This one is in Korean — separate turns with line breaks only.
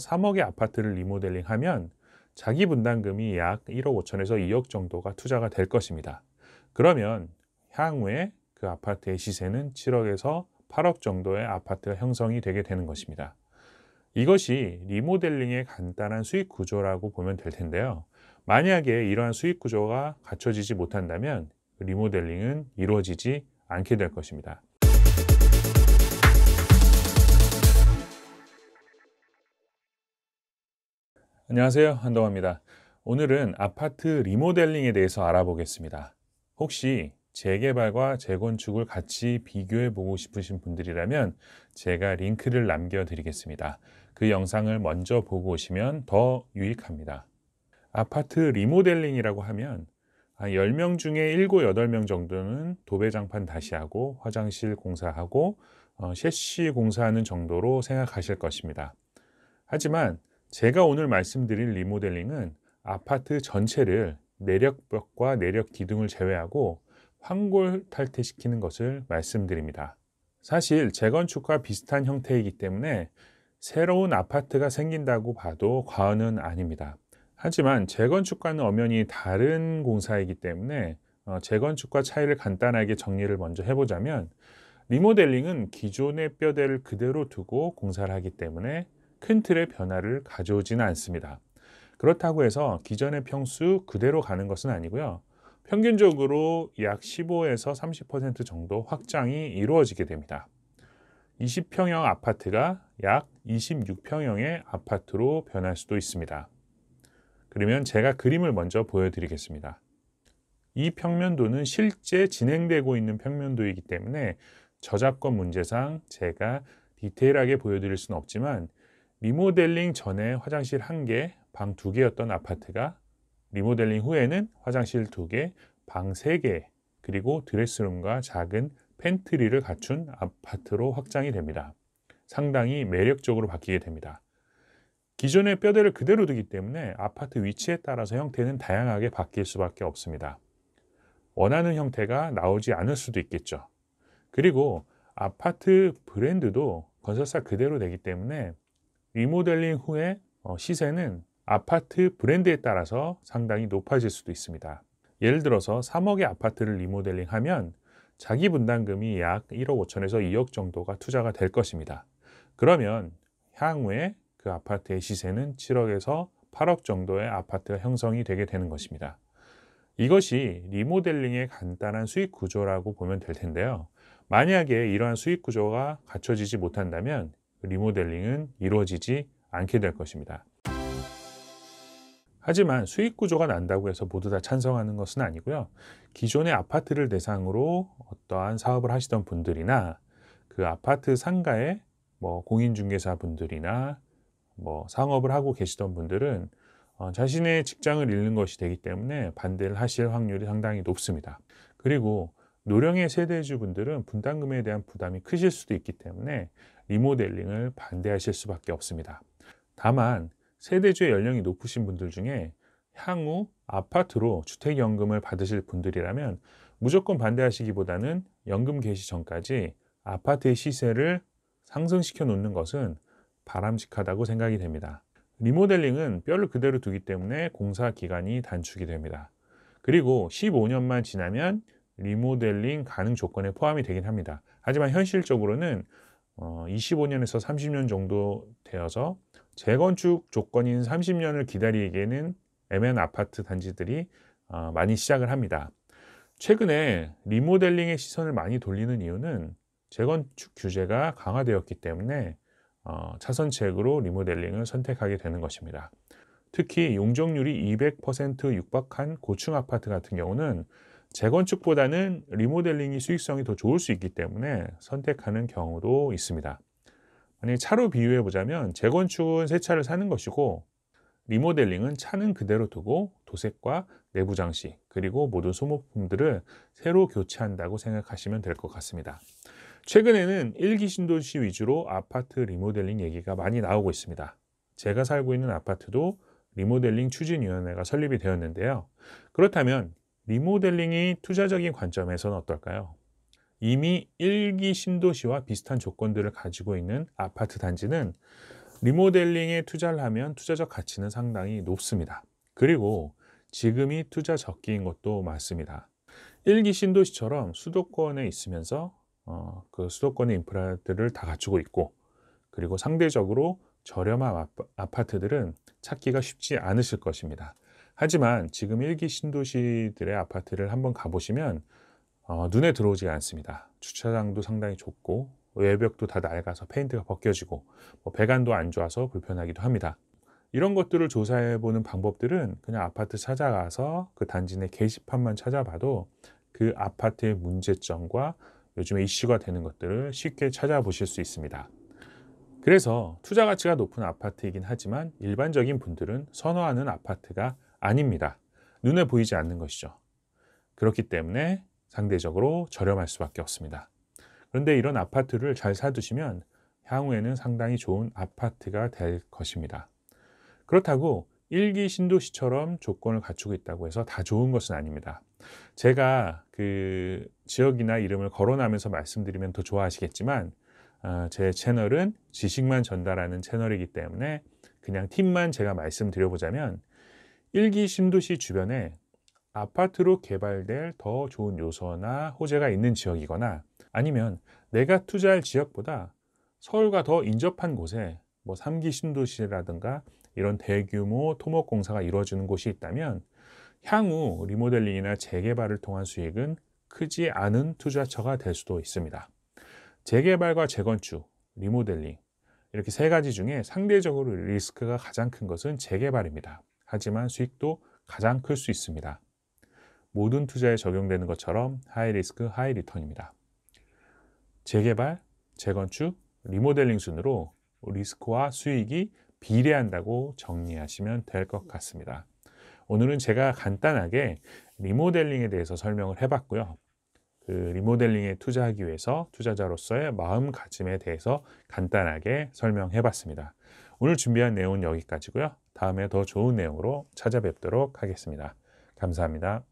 3억의 아파트를 리모델링하면 자기 분담금이 약 1억 5천에서 2억 정도가 투자가 될 것입니다. 그러면 향후에 그 아파트의 시세는 7억에서 8억 정도의 아파트가 형성이 되게 되는 것입니다. 이것이 리모델링의 간단한 수익 구조라고 보면 될 텐데요. 만약에 이러한 수익 구조가 갖춰지지 못한다면 리모델링은 이루어지지 않게 될 것입니다. 안녕하세요. 한동화입니다. 오늘은 아파트 리모델링에 대해서 알아보겠습니다. 혹시 재개발과 재건축을 같이 비교해 보고 싶으신 분들이라면 제가 링크를 남겨드리겠습니다. 그 영상을 먼저 보고 오시면 더 유익합니다. 아파트 리모델링이라고 하면 10명 중에 7, 8명 정도는 도배장판 다시 하고 화장실 공사하고 어, 셰시 공사하는 정도로 생각하실 것입니다. 하지만 제가 오늘 말씀드린 리모델링은 아파트 전체를 내력벽과 내력 기둥을 제외하고 환골 탈퇴시키는 것을 말씀드립니다. 사실 재건축과 비슷한 형태이기 때문에 새로운 아파트가 생긴다고 봐도 과언은 아닙니다. 하지만 재건축과는 엄연히 다른 공사이기 때문에 어, 재건축과 차이를 간단하게 정리를 먼저 해보자면 리모델링은 기존의 뼈대를 그대로 두고 공사를 하기 때문에 큰 틀의 변화를 가져오지는 않습니다. 그렇다고 해서 기존의 평수 그대로 가는 것은 아니고요. 평균적으로 약 15에서 30% 정도 확장이 이루어지게 됩니다. 20평형 아파트가 약 26평형의 아파트로 변할 수도 있습니다. 그러면 제가 그림을 먼저 보여드리겠습니다. 이 평면도는 실제 진행되고 있는 평면도이기 때문에 저작권 문제상 제가 디테일하게 보여드릴 수는 없지만 리모델링 전에 화장실 1개, 방 2개였던 아파트가 리모델링 후에는 화장실 2개, 방 3개, 그리고 드레스룸과 작은 팬트리를 갖춘 아파트로 확장이 됩니다. 상당히 매력적으로 바뀌게 됩니다. 기존의 뼈대를 그대로 두기 때문에 아파트 위치에 따라서 형태는 다양하게 바뀔 수밖에 없습니다. 원하는 형태가 나오지 않을 수도 있겠죠. 그리고 아파트 브랜드도 건설사 그대로 되기 때문에 리모델링 후에 어, 시세는 아파트 브랜드에 따라서 상당히 높아질 수도 있습니다. 예를 들어서 3억의 아파트를 리모델링하면 자기 분담금이 약 1억 5천에서 2억 정도가 투자가 될 것입니다. 그러면 향후에 그 아파트의 시세는 7억에서 8억 정도의 아파트가 형성이 되게 되는 것입니다. 이것이 리모델링의 간단한 수익 구조라고 보면 될 텐데요. 만약에 이러한 수익 구조가 갖춰지지 못한다면 리모델링은 이루어지지 않게 될 것입니다. 하지만 수익 구조가 난다고 해서 모두 다 찬성하는 것은 아니고요. 기존의 아파트를 대상으로 어떠한 사업을 하시던 분들이나 그 아파트 상가에 뭐 공인중개사 분들이나 뭐 상업을 하고 계시던 분들은 어, 자신의 직장을 잃는 것이 되기 때문에 반대를 하실 확률이 상당히 높습니다. 그리고 노령의 세대주 분들은 분담금에 대한 부담이 크실 수도 있기 때문에 리모델링을 반대하실 수밖에 없습니다. 다만 세대주의 연령이 높으신 분들 중에 향후 아파트로 주택연금을 받으실 분들이라면 무조건 반대하시기보다는 연금 개시 전까지 아파트의 시세를 상승시켜 놓는 것은 바람직하다고 생각이 됩니다. 리모델링은 뼈를 그대로 두기 때문에 공사 기간이 단축이 됩니다. 그리고 15년만 지나면 리모델링 가능 조건에 포함이 되긴 합니다. 하지만 현실적으로는 어, 25년에서 30년 정도 되어서 재건축 조건인 30년을 기다리기에는 애매한 아파트 단지들이 어, 많이 시작을 합니다. 최근에 리모델링의 시선을 많이 돌리는 이유는 재건축 규제가 강화되었기 때문에 어, 차선책으로 리모델링을 선택하게 되는 것입니다. 특히 용적률이 200% 육박한 고층 아파트 같은 경우는 재건축보다는 리모델링이 수익성이 더 좋을 수 있기 때문에 선택하는 경우도 있습니다. 만약 차로 비유해 보자면 재건축은 새 차를 사는 것이고 리모델링은 차는 그대로 두고 도색과 내부 장식 그리고 모든 소모품들을 새로 교체한다고 생각하시면 될 것 같습니다. 최근에는 일기 신도시 위주로 아파트 리모델링 얘기가 많이 나오고 있습니다. 제가 살고 있는 아파트도 리모델링 추진위원회가 설립이 되었는데요. 그렇다면 리모델링이 투자적인 관점에서는 어떨까요? 이미 1기 신도시와 비슷한 조건들을 가지고 있는 아파트 단지는 리모델링에 투자를 하면 투자적 가치는 상당히 높습니다. 그리고 지금이 투자 적기인 것도 맞습니다. 1기 신도시처럼 수도권에 있으면서 어, 그 수도권의 인프라들을 다 갖추고 있고 그리고 상대적으로 저렴한 아파트들은 찾기가 쉽지 않으실 것입니다. 하지만 지금 일기 신도시들의 아파트를 한번 가보시면 어, 눈에 들어오지 않습니다. 주차장도 상당히 좁고 외벽도 다 낡아서 페인트가 벗겨지고 뭐 배관도 안 좋아서 불편하기도 합니다. 이런 것들을 조사해 보는 방법들은 그냥 아파트 찾아가서 그 단지 내 게시판만 찾아봐도 그 아파트의 문제점과 요즘에 이슈가 되는 것들을 쉽게 찾아보실 수 있습니다. 그래서 투자 가치가 높은 아파트이긴 하지만 일반적인 분들은 선호하는 아파트가 아닙니다. 눈에 보이지 않는 것이죠. 그렇기 때문에 상대적으로 저렴할 수밖에 없습니다. 그런데 이런 아파트를 잘 사두시면 향후에는 상당히 좋은 아파트가 될 것입니다. 그렇다고 일기 신도시처럼 조건을 갖추고 있다고 해서 다 좋은 것은 아닙니다. 제가 그 지역이나 이름을 거론하면서 말씀드리면 더 좋아하시겠지만 아, 제 채널은 지식만 전달하는 채널이기 때문에 그냥 팁만 제가 말씀드려보자면 1기 신도시 주변에 아파트로 개발될 더 좋은 요소나 호재가 있는 지역이거나 아니면 내가 투자할 지역보다 서울과 더 인접한 곳에 뭐 3기 신도시라든가 이런 대규모 토목공사가 이루어지는 곳이 있다면 향후 리모델링이나 재개발을 통한 수익은 크지 않은 투자처가 될 수도 있습니다. 재개발과 재건축, 리모델링 이렇게 세 가지 중에 상대적으로 리스크가 가장 큰 것은 재개발입니다. 하지만 수익도 가장 클 수 있습니다. 모든 투자에 적용되는 것처럼 하이 리스크 하이 리턴입니다. 재개발, 재건축, 리모델링 순으로 리스크와 수익이 비례한다고 정리하시면 될 것 같습니다. 오늘은 제가 간단하게 리모델링에 대해서 설명을 해봤고요. 그 리모델링에 투자하기 위해서 투자자로서의 마음가짐에 대해서 간단하게 설명해봤습니다. 오늘 준비한 내용은 여기까지고요. 다음에 더 좋은 내용으로 찾아뵙도록 하겠습니다. 감사합니다.